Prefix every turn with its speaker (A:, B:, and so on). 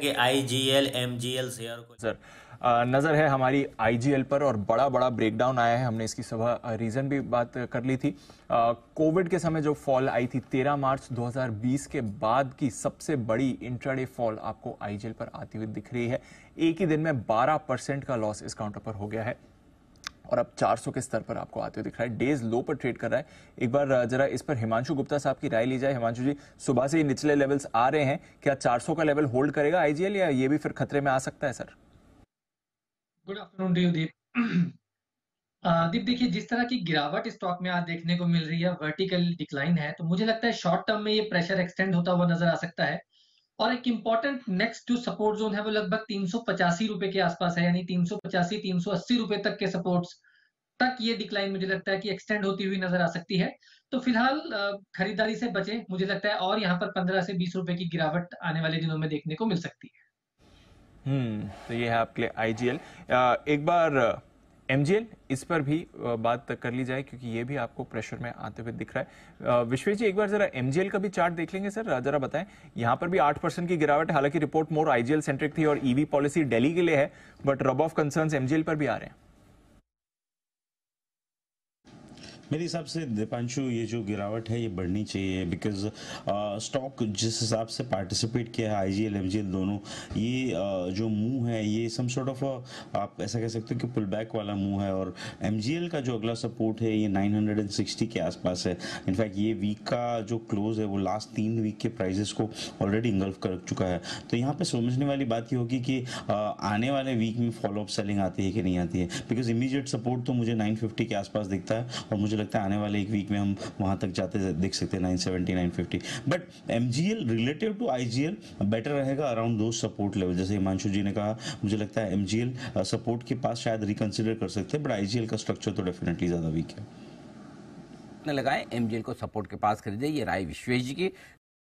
A: देखेंगे I G L M G L share को
B: sir नज़र है हमारी आईजीएल पर और बड़ा बड़ा ब्रेकडाउन आया है हमने इसकी सुबह रीज़न भी बात कर ली थी कोविड के समय जो फॉल आई थी 13 मार्च 2020 के बाद की सबसे बड़ी इंट्राडे फॉल आपको आईजीएल पर आती हुई दिख रही है एक ही दिन में 12 परसेंट का लॉस इस काउंटर पर हो गया है और अब 400 के स्तर पर आपको आते हुए दिख रहा है डेज लो पर ट्रेड कर रहा है एक बार जरा इस पर हिमांशु गुप्ता साहब की राय ली जाए हिमांशु जी सुबह से ये निचले लेवल्स आ रहे हैं क्या 400 का लेवल होल्ड करेगा आईजीएल या ये भी फिर खतरे में आ सकता है sir
C: good afternoon to Deep Deep देखिए जिस तरह की गिरावट स्टॉक में आज देखने को मिल रही है वर्टिकल डिक्लाइन है तो मुझे लगता है शॉर्ट टर्म में ये प्रेशर एक्सटेंड होता हुआ नजर आ सकता है और एक इम्पॉर्टेंट नेक्स्ट जो सपोर्ट जोन है वो लगभग तीन रुपए के आसपास है यानी तीन सौ रुपए तक के सपोर्ट्स तक ये डिक्लाइन मुझे लगता है कि एक्सटेंड होती हुई नजर आ सकती है तो फिलहाल खरीदारी से बचे मुझे लगता है और यहाँ पर पंद्रह से बीस रुपए की गिरावट आने वाले दिनों में देखने को मिल सकती है
B: हम्म तो ये है आपके लिए आईजीएल एक बार एमजीएल इस पर भी बात कर ली जाए क्योंकि ये भी आपको प्रेशर में आते हुए दिख रहा है विश्वेश जी एक बार जरा एमजीएल का भी चार्ट देख लेंगे सर जरा बताएं यहाँ पर भी आठ परसेंट की गिरावट हालांकि रिपोर्ट मोर आईजीएल सेंट्रिक थी और ईवी पॉलिसी डेली के लिए है but rub off concern MGL पर भी आ रहे हैं
A: मेरे हिसाब से दीपांशु ये जो गिरावट है ये बढ़नी चाहिए बिकॉज स्टॉक जिस हिसाब से पार्टिसिपेट किया है I G L M G L दोनों ये आ, जो मूव है ये सम सॉर्ट ऑफ आप ऐसा कह सकते हो कि पुल बैक वाला मूव है और एम जी एल का जो अगला सपोर्ट है ये 960 के आसपास है इनफैक्ट ये वीक का जो क्लोज है वो लास्ट तीन वीक के प्राइजेस को ऑलरेडी इंगल्फ कर चुका है तो यहाँ पे समझने वाली बात ये होगी कि आ, आने वाले वीक में फॉलोअप सेलिंग आती है कि नहीं आती है बिकॉज इमीजिएट सपोर्ट तो मुझे नाइन के आसपास दिखता है और मुझे लगता है आने वाले एक वीक में हम वहाँ तक जाते देख सकते हैं nine seventy nine fifty but am relative to I better रहेगा अराउंड दो सपोर्ट लेवल जैसे हिमांशु जी ने कहा मुझे लगता है एम सपोर्ट के पास शायद रिकन्सिडर कर सकते हैं बट आई का स्ट्रक्चर तो डेफिनेटली ज़्यादा वीक है लगाए एमजीएल को सपोर्ट के पास खरीदे ये राय विश्वेश जी की